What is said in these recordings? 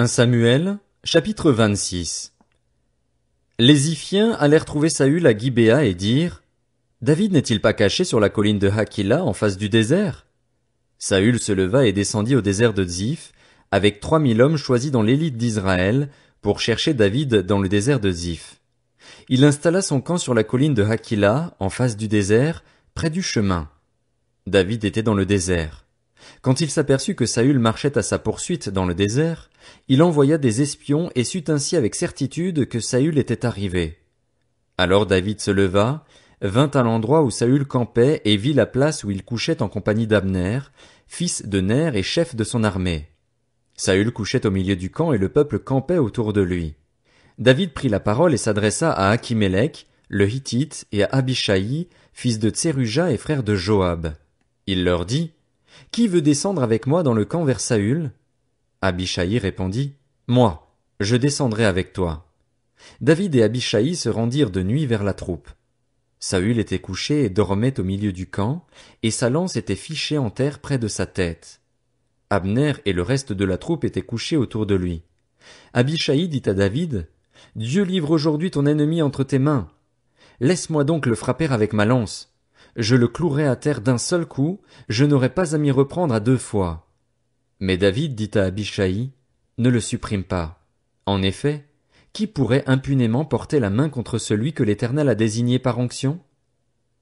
1 Samuel, chapitre 26 Les Ziphiens allèrent trouver Saül à Gibéa et dirent David n'est-il pas caché sur la colline de Hakila en face du désert Saül se leva et descendit au désert de Ziph, avec trois mille hommes choisis dans l'élite d'Israël, pour chercher David dans le désert de Ziph. Il installa son camp sur la colline de Hakila, en face du désert, près du chemin. David était dans le désert. Quand il s'aperçut que Saül marchait à sa poursuite dans le désert, il envoya des espions et sut ainsi avec certitude que Saül était arrivé. Alors David se leva, vint à l'endroit où Saül campait et vit la place où il couchait en compagnie d'Abner, fils de Ner et chef de son armée. Saül couchait au milieu du camp et le peuple campait autour de lui. David prit la parole et s'adressa à Achimélec, le Hittite, et à Abishai, fils de Tseruja et frère de Joab. Il leur dit, qui veut descendre avec moi dans le camp vers Saül? Abishai répondit, Moi, je descendrai avec toi. David et Abishai se rendirent de nuit vers la troupe. Saül était couché et dormait au milieu du camp, et sa lance était fichée en terre près de sa tête. Abner et le reste de la troupe étaient couchés autour de lui. Abishai dit à David, Dieu livre aujourd'hui ton ennemi entre tes mains. Laisse-moi donc le frapper avec ma lance je le clouerai à terre d'un seul coup, je n'aurai pas à m'y reprendre à deux fois. Mais David dit à Abishai, ne le supprime pas. En effet, qui pourrait impunément porter la main contre celui que l'Éternel a désigné par onction?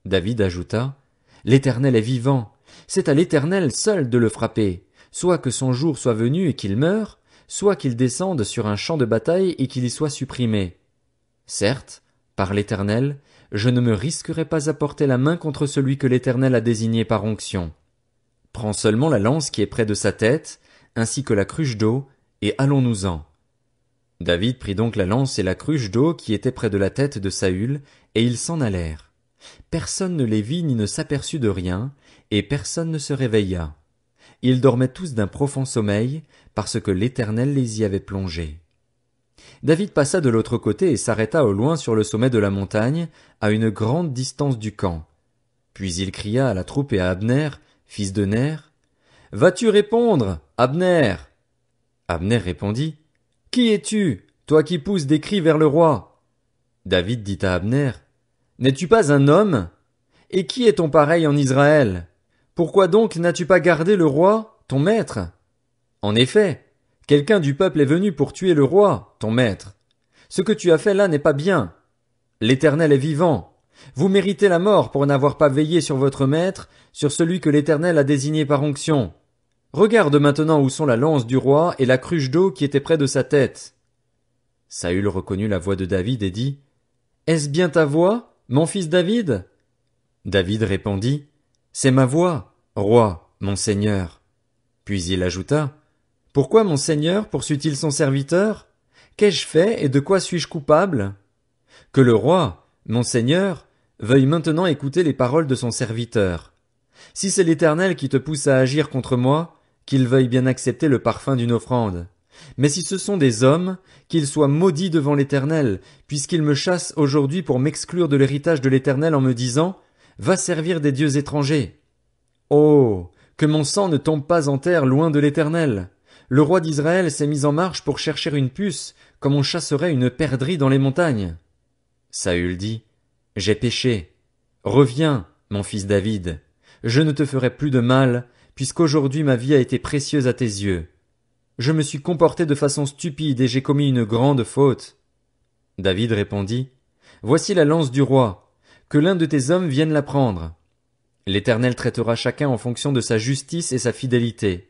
David ajouta, L'Éternel est vivant, c'est à l'Éternel seul de le frapper, soit que son jour soit venu et qu'il meure, soit qu'il descende sur un champ de bataille et qu'il y soit supprimé. Certes, par l'Éternel, je ne me risquerai pas à porter la main contre celui que l'Éternel a désigné par onction. Prends seulement la lance qui est près de sa tête, ainsi que la cruche d'eau, et allons-nous-en. David prit donc la lance et la cruche d'eau qui étaient près de la tête de Saül, et ils s'en allèrent. Personne ne les vit ni ne s'aperçut de rien, et personne ne se réveilla. Ils dormaient tous d'un profond sommeil, parce que l'Éternel les y avait plongés. David passa de l'autre côté et s'arrêta au loin sur le sommet de la montagne, à une grande distance du camp. Puis il cria à la troupe et à Abner, fils de Ner, Vas-tu répondre, Abner Abner répondit, Qui es-tu, toi qui pousses des cris vers le roi David dit à Abner, N'es-tu pas un homme Et qui est ton pareil en Israël Pourquoi donc n'as-tu pas gardé le roi, ton maître En effet, Quelqu'un du peuple est venu pour tuer le roi, ton maître. Ce que tu as fait là n'est pas bien. L'Éternel est vivant. Vous méritez la mort pour n'avoir pas veillé sur votre maître, sur celui que l'Éternel a désigné par onction. Regarde maintenant où sont la lance du roi et la cruche d'eau qui était près de sa tête. Saül reconnut la voix de David et dit. Est-ce bien ta voix, mon fils David? David répondit. C'est ma voix, roi, mon seigneur. Puis il ajouta. Pourquoi mon Seigneur poursuit-il son serviteur Qu'ai-je fait et de quoi suis-je coupable Que le roi, mon Seigneur, veuille maintenant écouter les paroles de son serviteur. Si c'est l'Éternel qui te pousse à agir contre moi, qu'il veuille bien accepter le parfum d'une offrande. Mais si ce sont des hommes, qu'ils soient maudits devant l'Éternel, puisqu'ils me chassent aujourd'hui pour m'exclure de l'héritage de l'Éternel en me disant Va servir des dieux étrangers. Oh. Que mon sang ne tombe pas en terre loin de l'Éternel. Le roi d'Israël s'est mis en marche pour chercher une puce, comme on chasserait une perdrix dans les montagnes. Saül dit, J'ai péché. Reviens, mon fils David. Je ne te ferai plus de mal, puisqu'aujourd'hui ma vie a été précieuse à tes yeux. Je me suis comporté de façon stupide et j'ai commis une grande faute. David répondit, Voici la lance du roi. Que l'un de tes hommes vienne la prendre. L'Éternel traitera chacun en fonction de sa justice et sa fidélité.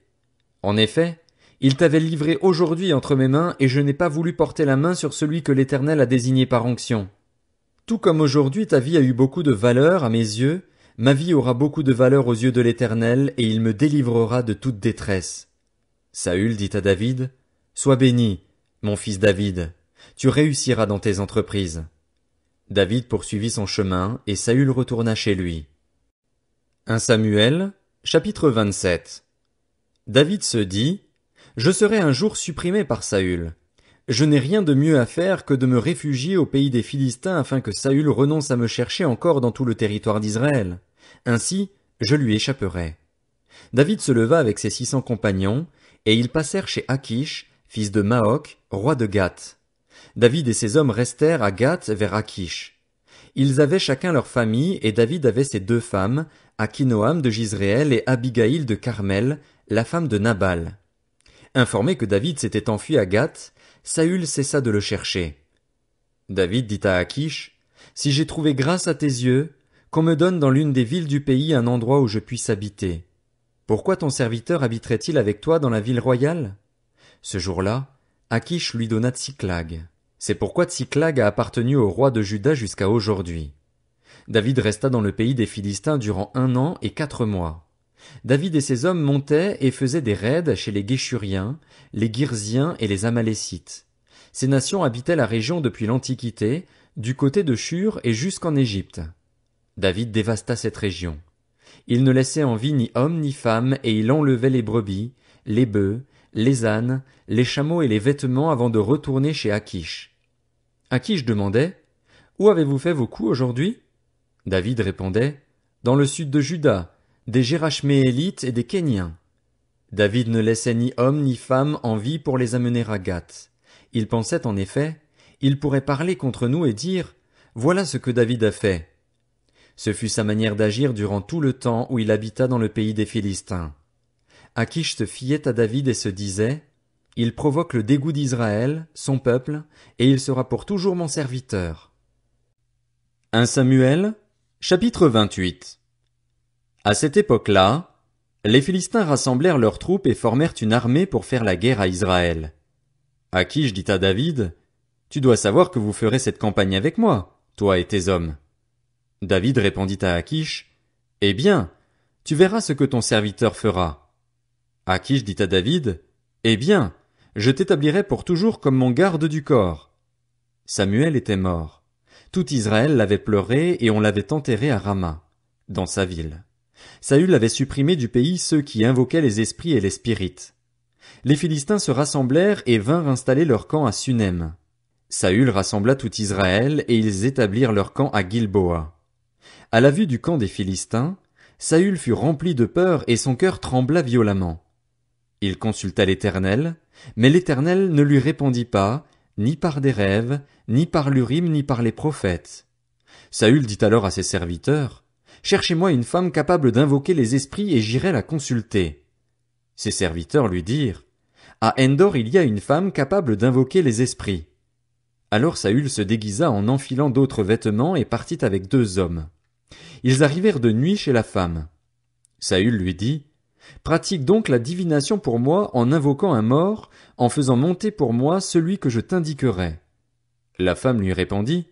En effet, il t'avait livré aujourd'hui entre mes mains, et je n'ai pas voulu porter la main sur celui que l'Éternel a désigné par onction. Tout comme aujourd'hui ta vie a eu beaucoup de valeur à mes yeux, ma vie aura beaucoup de valeur aux yeux de l'Éternel, et il me délivrera de toute détresse. Saül dit à David, Sois béni, mon fils David, tu réussiras dans tes entreprises. David poursuivit son chemin, et Saül retourna chez lui. 1 Samuel, chapitre 27. David se dit, je serai un jour supprimé par Saül. Je n'ai rien de mieux à faire que de me réfugier au pays des Philistins afin que Saül renonce à me chercher encore dans tout le territoire d'Israël. Ainsi, je lui échapperai. David se leva avec ses six cents compagnons, et ils passèrent chez Akish, fils de Maok, roi de Gath. David et ses hommes restèrent à Gath vers Akish. Ils avaient chacun leur famille, et David avait ses deux femmes, Akinoam de Gisraël et Abigail de Carmel, la femme de Nabal. Informé que David s'était enfui à Gath, Saül cessa de le chercher. David dit à Akish, Si j'ai trouvé grâce à tes yeux, qu'on me donne dans l'une des villes du pays un endroit où je puisse habiter. Pourquoi ton serviteur habiterait-il avec toi dans la ville royale? Ce jour-là, Akish lui donna Tsiklag. C'est pourquoi Tsiklag a appartenu au roi de Juda jusqu'à aujourd'hui. David resta dans le pays des Philistins durant un an et quatre mois. David et ses hommes montaient et faisaient des raids chez les Géchuriens, les Girziens et les Amalécites. Ces nations habitaient la région depuis l'Antiquité, du côté de Shur et jusqu'en Égypte. David dévasta cette région. Il ne laissait en vie ni homme ni femme, et il enlevait les brebis, les bœufs, les ânes, les chameaux et les vêtements avant de retourner chez Akish. Akish demandait Où avez-vous fait vos coups aujourd'hui David répondait Dans le sud de Juda, des Gérachméélites et des Kéniens. David ne laissait ni homme ni femme en vie pour les amener à Gath. Il pensait en effet, il pourrait parler contre nous et dire, voilà ce que David a fait. Ce fut sa manière d'agir durant tout le temps où il habita dans le pays des Philistins. Akish se fiait à David et se disait Il provoque le dégoût d'Israël, son peuple, et il sera pour toujours mon serviteur. 1 Samuel, chapitre 28 à cette époque-là, les Philistins rassemblèrent leurs troupes et formèrent une armée pour faire la guerre à Israël. Akish, dit à David, Tu dois savoir que vous ferez cette campagne avec moi, toi et tes hommes. David répondit à Akish, « Eh bien, tu verras ce que ton serviteur fera. Akish dit à David, Eh bien, je t'établirai pour toujours comme mon garde du corps. Samuel était mort. Tout Israël l'avait pleuré et on l'avait enterré à Rama, dans sa ville. Saül avait supprimé du pays ceux qui invoquaient les esprits et les spirites. Les Philistins se rassemblèrent et vinrent installer leur camp à Sunem. Saül rassembla tout Israël et ils établirent leur camp à Gilboa. À la vue du camp des Philistins, Saül fut rempli de peur et son cœur trembla violemment. Il consulta l'Éternel, mais l'Éternel ne lui répondit pas, ni par des rêves, ni par l'Urim, ni par les prophètes. Saül dit alors à ses serviteurs, Cherchez-moi une femme capable d'invoquer les esprits et j'irai la consulter. Ses serviteurs lui dirent, À Endor il y a une femme capable d'invoquer les esprits. Alors Saül se déguisa en enfilant d'autres vêtements et partit avec deux hommes. Ils arrivèrent de nuit chez la femme. Saül lui dit, Pratique donc la divination pour moi en invoquant un mort, en faisant monter pour moi celui que je t'indiquerai. La femme lui répondit,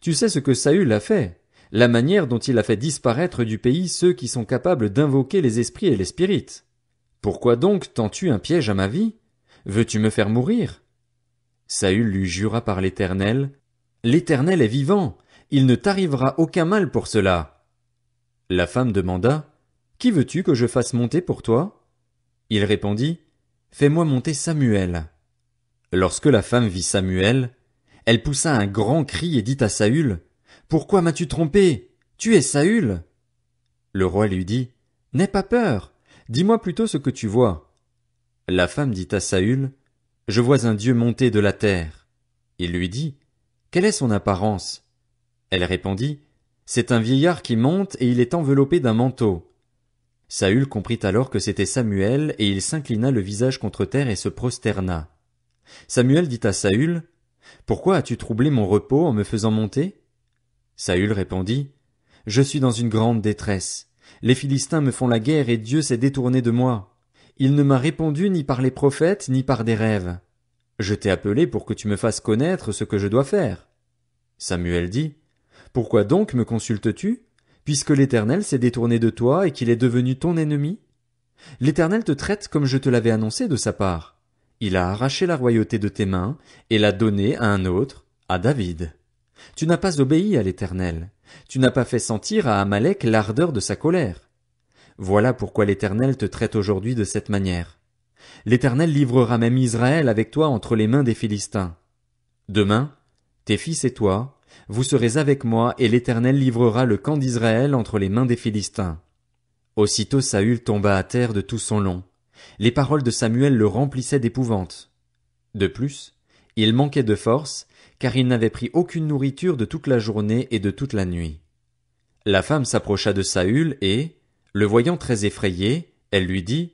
Tu sais ce que Saül a fait la manière dont il a fait disparaître du pays ceux qui sont capables d'invoquer les esprits et les spirites. Pourquoi donc tends-tu un piège à ma vie? Veux-tu me faire mourir? Saül lui jura par l'Éternel, L'Éternel est vivant, il ne t'arrivera aucun mal pour cela. La femme demanda, Qui veux-tu que je fasse monter pour toi? Il répondit, Fais-moi monter Samuel. Lorsque la femme vit Samuel, elle poussa un grand cri et dit à Saül, pourquoi m'as-tu trompé Tu es Saül. Le roi lui dit, N'aie pas peur, dis-moi plutôt ce que tu vois. La femme dit à Saül, Je vois un Dieu monter de la terre. Il lui dit, Quelle est son apparence Elle répondit, C'est un vieillard qui monte et il est enveloppé d'un manteau. Saül comprit alors que c'était Samuel, et il s'inclina le visage contre terre et se prosterna. Samuel dit à Saül, Pourquoi as-tu troublé mon repos en me faisant monter? Saül répondit, Je suis dans une grande détresse. Les Philistins me font la guerre et Dieu s'est détourné de moi. Il ne m'a répondu ni par les prophètes, ni par des rêves. Je t'ai appelé pour que tu me fasses connaître ce que je dois faire. Samuel dit, Pourquoi donc me consultes-tu, puisque l'Éternel s'est détourné de toi et qu'il est devenu ton ennemi? L'Éternel te traite comme je te l'avais annoncé de sa part. Il a arraché la royauté de tes mains et l'a donnée à un autre, à David. Tu n'as pas obéi à l'Éternel, tu n'as pas fait sentir à Amalek l'ardeur de sa colère. Voilà pourquoi l'Éternel te traite aujourd'hui de cette manière. L'Éternel livrera même Israël avec toi entre les mains des Philistins. Demain, tes fils et toi, vous serez avec moi, et l'Éternel livrera le camp d'Israël entre les mains des Philistins. Aussitôt Saül tomba à terre de tout son long. Les paroles de Samuel le remplissaient d'épouvante. De plus, il manquait de force, car il n'avait pris aucune nourriture de toute la journée et de toute la nuit. La femme s'approcha de Saül et, le voyant très effrayé, elle lui dit,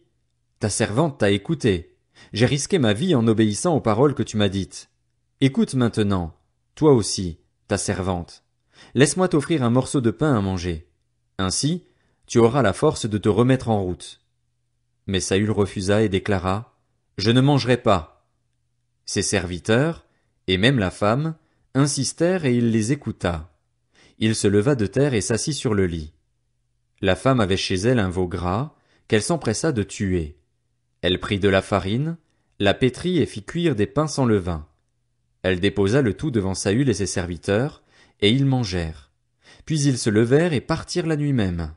Ta servante t'a écouté. J'ai risqué ma vie en obéissant aux paroles que tu m'as dites. Écoute maintenant, toi aussi, ta servante. Laisse-moi t'offrir un morceau de pain à manger. Ainsi, tu auras la force de te remettre en route. Mais Saül refusa et déclara, Je ne mangerai pas. Ses serviteurs, et même la femme, insistèrent et il les écouta. Il se leva de terre et s'assit sur le lit. La femme avait chez elle un veau gras, qu'elle s'empressa de tuer. Elle prit de la farine, la pétrit et fit cuire des pains sans levain. Elle déposa le tout devant Saül et ses serviteurs, et ils mangèrent. Puis ils se levèrent et partirent la nuit même.